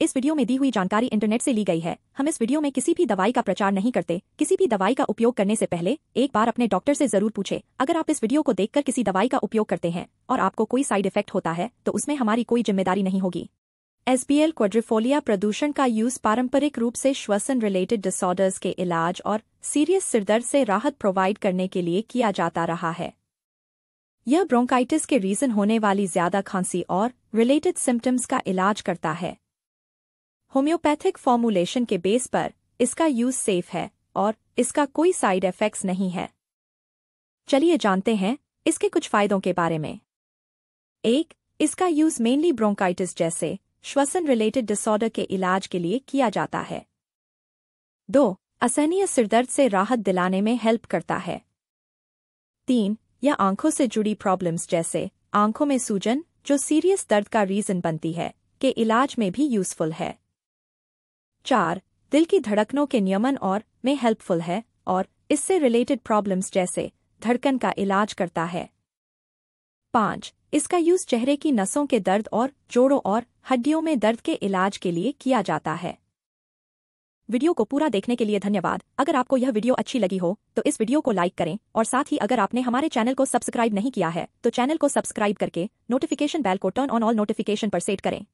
इस वीडियो में दी हुई जानकारी इंटरनेट से ली गई है हम इस वीडियो में किसी भी दवाई का प्रचार नहीं करते किसी भी दवाई का उपयोग करने से पहले एक बार अपने डॉक्टर से जरूर पूछे अगर आप इस वीडियो को देखकर किसी दवाई का उपयोग करते हैं और आपको कोई साइड इफेक्ट होता है तो उसमें हमारी कोई जिम्मेदारी नहीं होगी एसबीएल बी प्रदूषण का यूज पारंपरिक रूप से श्वसन रिलेटेड डिसऑर्डर्स के इलाज और सीरियस सिरदर्द से राहत प्रोवाइड करने के लिए किया जाता रहा है यह ब्रोंकाइटिस के रीजन होने वाली ज्यादा खांसी और रिलेटेड सिम्टम्स का इलाज करता है होम्योपैथिक फॉर्मूलेशन के बेस पर इसका यूज सेफ है और इसका कोई साइड इफेक्ट्स नहीं है चलिए जानते हैं इसके कुछ फायदों के बारे में एक इसका यूज मेनली ब्रोंकाइटिस जैसे श्वसन रिलेटेड डिसऑर्डर के इलाज के लिए किया जाता है दो असहनीय सिरदर्द से राहत दिलाने में हेल्प करता है तीन या आंखों से जुड़ी प्रॉब्लम्स जैसे आंखों में सूजन जो सीरियस दर्द का रीजन बनती है के इलाज में भी यूजफुल है चार दिल की धड़कनों के नियमन और में हेल्पफुल है और इससे रिलेटेड प्रॉब्लम्स जैसे धड़कन का इलाज करता है पाँच इसका यूज चेहरे की नसों के दर्द और जोड़ों और हड्डियों में दर्द के इलाज के लिए किया जाता है वीडियो को पूरा देखने के लिए धन्यवाद अगर आपको यह वीडियो अच्छी लगी हो तो इस वीडियो को लाइक करें और साथ ही अगर आपने हमारे चैनल को सब्सक्राइब नहीं किया है तो चैनल को सब्सक्राइब करके नोटिफिकेशन बेल को टर्न ऑन ऑल नोटिफिकेशन पर सेट करें